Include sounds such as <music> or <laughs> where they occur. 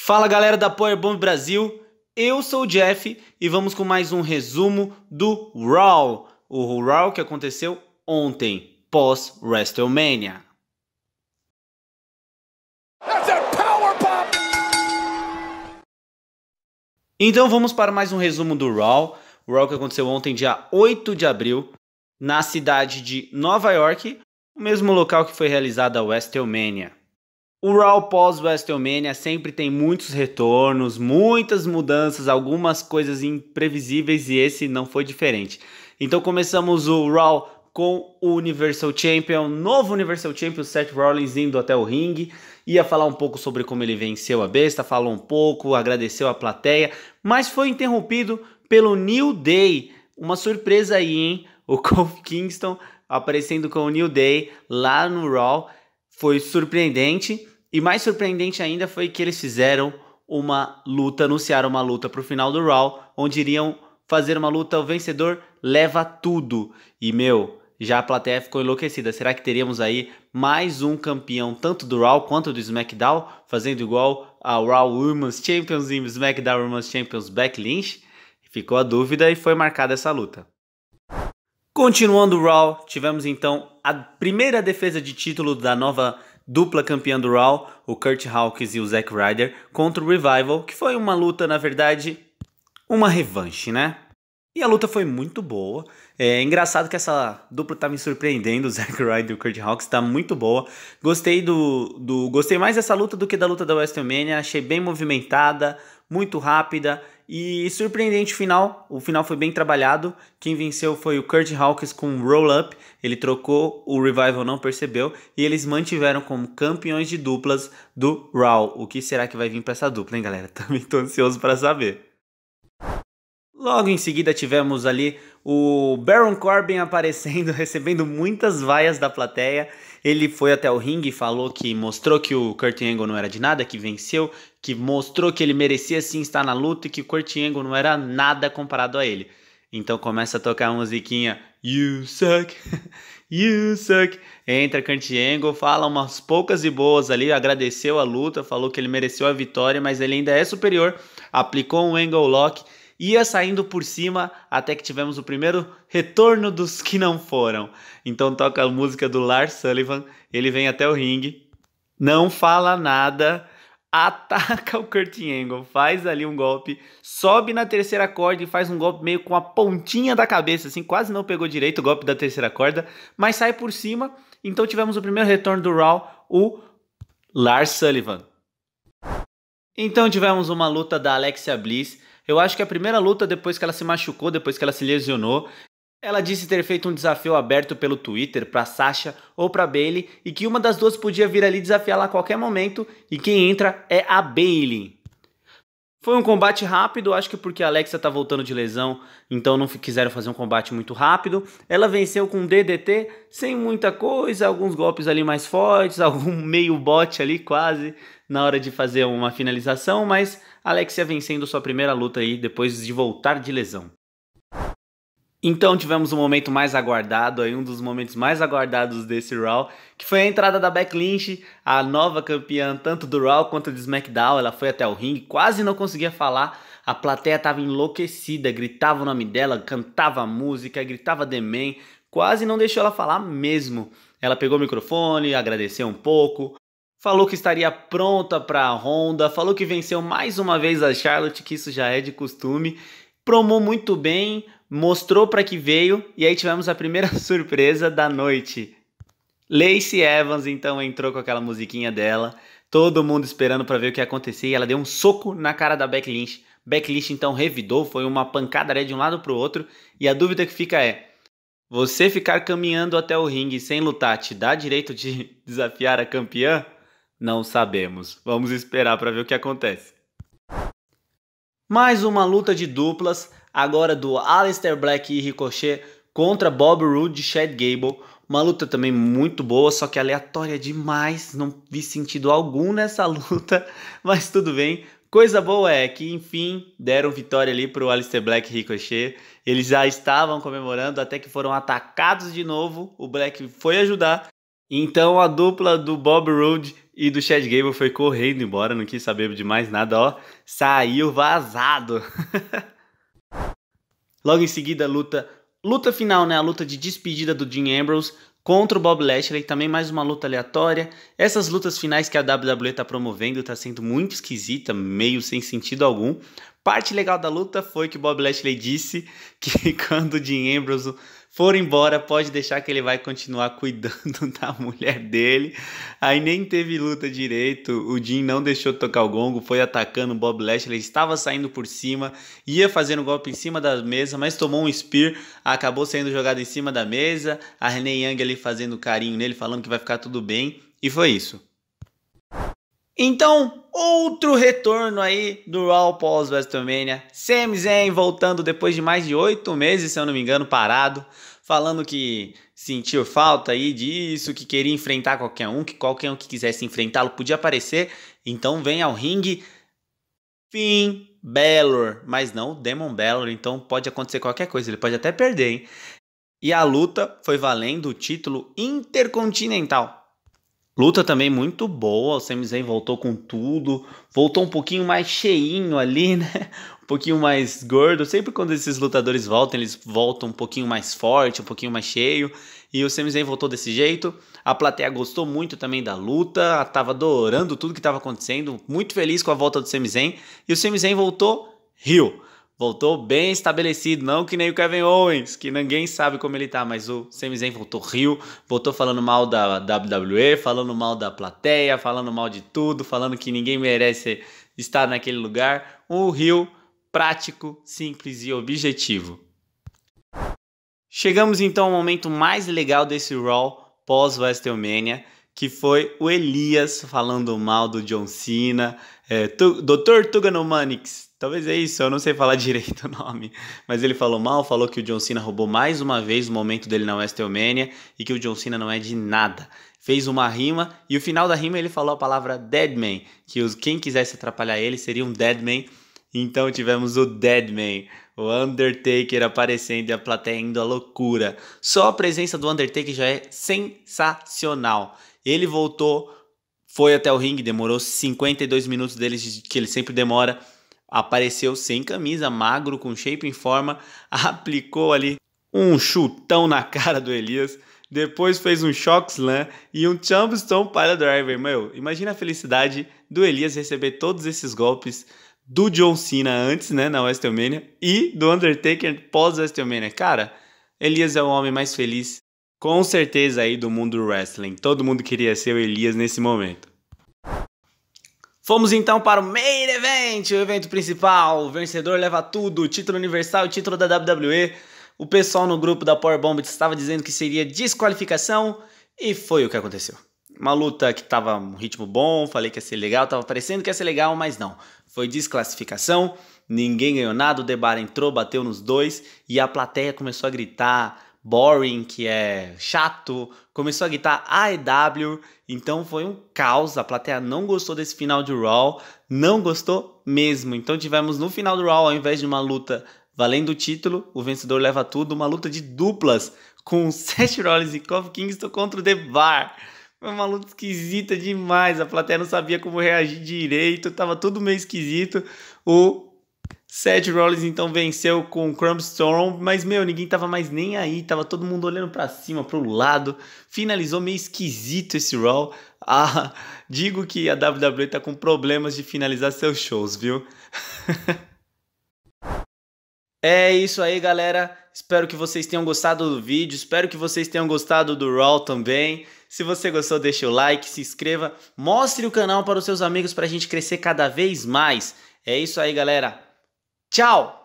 Fala galera da Powerbomb Brasil, eu sou o Jeff e vamos com mais um resumo do Raw, o Raw que aconteceu ontem, pós WrestleMania. Então vamos para mais um resumo do Raw, o Raw que aconteceu ontem, dia 8 de abril, na cidade de Nova York, o mesmo local que foi realizada a WrestleMania. O Raw pós-WrestleMania sempre tem muitos retornos, muitas mudanças, algumas coisas imprevisíveis e esse não foi diferente. Então começamos o Raw com o Universal Champion, novo Universal Champion, Seth Rollins indo até o ringue, ia falar um pouco sobre como ele venceu a besta, falou um pouco, agradeceu a plateia, mas foi interrompido pelo New Day, uma surpresa aí, hein? O <laughs> Kofi Kingston aparecendo com o New Day lá no Raw foi surpreendente. E mais surpreendente ainda foi que eles fizeram uma luta, anunciaram uma luta para o final do Raw, onde iriam fazer uma luta, o vencedor leva tudo. E meu, já a plateia ficou enlouquecida. Será que teríamos aí mais um campeão, tanto do Raw quanto do SmackDown, fazendo igual a Raw Women's Champions e SmackDown Women's Champions Beck Lynch? Ficou a dúvida e foi marcada essa luta. Continuando o Raw, tivemos então a primeira defesa de título da nova dupla campeã do Raw, o Kurt Hawkins e o Zack Ryder, contra o Revival, que foi uma luta, na verdade, uma revanche, né? E a luta foi muito boa. É engraçado que essa dupla tá me surpreendendo, o Zack Ryder e o Kurt Hawkins tá muito boa. Gostei do, do gostei mais dessa luta do que da luta da WrestleMania, achei bem movimentada, muito rápida e surpreendente final, o final foi bem trabalhado. Quem venceu foi o Kurt Hawkins com um roll-up. Ele trocou, o Revival não percebeu. E eles mantiveram como campeões de duplas do Raw. O que será que vai vir para essa dupla, hein, galera? <laughs> Também tô ansioso para saber. Logo em seguida tivemos ali o Baron Corbin aparecendo, <laughs> recebendo muitas vaias da plateia. Ele foi até o ringue e falou que mostrou que o Kurt Angle não era de nada, que venceu, que mostrou que ele merecia sim estar na luta e que Angle não era nada comparado a ele. Então começa a tocar a musiquinha You suck, <laughs> you suck. Entra Angle, fala umas poucas e boas ali, agradeceu a luta, falou que ele mereceu a vitória, mas ele ainda é superior. Aplicou um angle lock, ia saindo por cima até que tivemos o primeiro retorno dos que não foram. Então toca a música do Lars Sullivan, ele vem até o ringue, não fala nada ataca <laughs> o Kurt Angle, faz ali um golpe, sobe na terceira corda e faz um golpe meio com a pontinha da cabeça, assim, quase não pegou direito o golpe da terceira corda, mas sai por cima. Então tivemos o primeiro retorno do Raw, o Lars Sullivan. Então tivemos uma luta da Alexia Bliss. Eu acho que a primeira luta depois que ela se machucou, depois que ela se lesionou, ela disse ter feito um desafio aberto pelo Twitter para Sasha ou para Bailey e que uma das duas podia vir ali desafiá-la a qualquer momento e quem entra é a Bailey. Foi um combate rápido, acho que porque a Alexa tá voltando de lesão, então não quiseram fazer um combate muito rápido. Ela venceu com DDT, sem muita coisa, alguns golpes ali mais fortes, <laughs> algum meio bote ali quase na hora de fazer uma finalização, mas a Alexia vencendo sua primeira luta aí depois de voltar de lesão. Então tivemos um momento mais aguardado, aí um dos momentos mais aguardados desse Raw, que foi a entrada da Beck Lynch, a nova campeã tanto do Raw quanto do SmackDown. Ela foi até o ringue, quase não conseguia falar. A plateia estava enlouquecida, gritava o nome dela, cantava música, gritava The Man, quase não deixou ela falar mesmo. Ela pegou o microfone, agradeceu um pouco, falou que estaria pronta para a Honda, falou que venceu mais uma vez a Charlotte, que isso já é de costume. Promou muito bem, mostrou para que veio e aí tivemos a primeira <laughs> surpresa da noite. Lacey Evans então entrou com aquela musiquinha dela, todo mundo esperando para ver o que ia acontecer e ela deu um soco na cara da Beck Lynch. Beck Lynch então revidou, foi uma pancadaria de um lado para o outro e a dúvida que fica é: você ficar caminhando até o ringue sem lutar te dá direito de <laughs> desafiar a campeã? Não sabemos. Vamos esperar para ver o que acontece. Mais uma luta de duplas, agora do Aleister Black e Ricochet contra Bob Roode e Chad Gable. Uma luta também muito boa, só que aleatória demais, não vi sentido algum nessa <laughs> luta, mas tudo bem. Coisa boa é que, enfim, deram vitória ali para o Alistair Black e Ricochet. Eles já estavam comemorando até que foram atacados de novo. O Black foi ajudar. Então a dupla do Bob Roode e do Chad Gable foi correndo embora, não quis saber de mais nada, ó. Saiu vazado. <laughs> Logo em seguida, luta luta final, né, a luta de despedida do Dean Ambrose contra o Bob Lashley, também mais uma luta aleatória. Essas lutas finais que a WWE está promovendo está sendo muito esquisita, meio sem sentido algum. Parte legal da luta foi que o Bob Lashley disse que <laughs> quando o Dean Ambrose for embora, pode deixar que ele vai continuar cuidando <laughs> da mulher dele. Aí nem teve luta direito, o Jim não deixou de tocar o gongo, foi atacando o Bob Lashley, estava saindo por cima, ia fazendo golpe em cima da mesa, mas tomou um spear, acabou sendo jogado em cima da mesa, a Renee Young ali fazendo carinho nele, falando que vai ficar tudo bem, e foi isso. Então, outro retorno aí do Raw pós-WrestleMania. Sami Zayn voltando depois de mais de oito meses, se eu não me engano, parado. Falando que sentiu falta aí disso, que queria enfrentar qualquer um, que qualquer um que quisesse enfrentá-lo podia aparecer. Então vem ao ringue. Fim Balor, mas não Demon Balor, então pode acontecer qualquer coisa, ele pode até perder, hein? E a luta foi valendo o título intercontinental. Luta também muito boa, o Sami Zayn voltou com tudo, voltou um pouquinho mais cheinho ali, <laughs> né? Um pouquinho mais gordo. Sempre quando esses lutadores voltam, eles voltam um pouquinho mais forte, um pouquinho mais cheio. E o Sami Zayn voltou desse jeito. A plateia gostou muito também da luta, tava adorando tudo que estava acontecendo, muito feliz com a volta do Sami Zayn. E o Sami Zayn voltou rio voltou bem estabelecido, não que nem o Kevin Owens, que ninguém sabe como ele tá, mas o Sami Zayn voltou rio, voltou falando mal da WWE, falando mal da plateia, falando mal de tudo, falando que ninguém merece estar naquele lugar. Um rio prático, simples e objetivo. Chegamos então ao momento mais legal desse Raw pós-WrestleMania, que foi o Elias falando mal do John Cena, é, tu, Dr. Tuganomanix, talvez é isso, eu não sei falar <laughs> direito o nome, mas ele falou mal, falou que o John Cena roubou mais uma vez o momento dele na WrestleMania e que o John Cena não é de nada. Fez uma rima e o final da rima ele falou a palavra Deadman, que os, quem quisesse atrapalhar ele seria um Deadman. Então tivemos o Deadman, o Undertaker aparecendo e a plateia indo à loucura. Só a presença do Undertaker já é sensacional. Ele voltou foi até o ringue, demorou 52 minutos deles, que ele sempre demora. Apareceu sem camisa, magro, com shape em forma, <laughs> aplicou ali um chutão na cara do Elias. Depois fez um shock slam e um Chumbstone para driver. Meu, imagina a felicidade do Elias receber todos esses golpes do John Cena antes, né, na WrestleMania, e do Undertaker pós-WrestleMania. Cara, Elias é o homem mais feliz com certeza aí do mundo wrestling, todo mundo queria ser o Elias nesse momento. Fomos então para o main event, o evento principal. O vencedor leva tudo, título universal e título da WWE. O pessoal no grupo da Power Bomb estava dizendo que seria desqualificação e foi o que aconteceu. Uma luta que estava um ritmo bom, falei que ia ser legal, estava parecendo que ia ser legal, mas não. Foi desclassificação, ninguém ganhou nada, o Debar entrou, bateu nos dois e a plateia começou a gritar boring, que é chato, começou a gritar AEW, então foi um caos, a plateia não gostou desse final de Raw, não gostou mesmo. Então tivemos no final do Raw, ao invés de uma luta valendo o título, o vencedor leva tudo, uma luta de duplas com <laughs> Seth Rollins e Kofi Kingston contra o The Bar. Foi uma luta esquisita demais, a plateia não sabia como reagir direito, tava tudo meio esquisito. O Seth Rollins então venceu com Crumb Storm, mas meu, ninguém tava mais nem aí, tava todo mundo olhando para cima, pro lado. Finalizou meio esquisito esse Raw. Ah, <laughs> digo que a WWE tá com problemas de finalizar seus shows, viu? <laughs> é isso aí, galera. Espero que vocês tenham gostado do vídeo, espero que vocês tenham gostado do Raw também. Se você gostou, deixa o like, se inscreva, mostre o canal para os seus amigos para a gente crescer cada vez mais. É isso aí, galera. Tchau!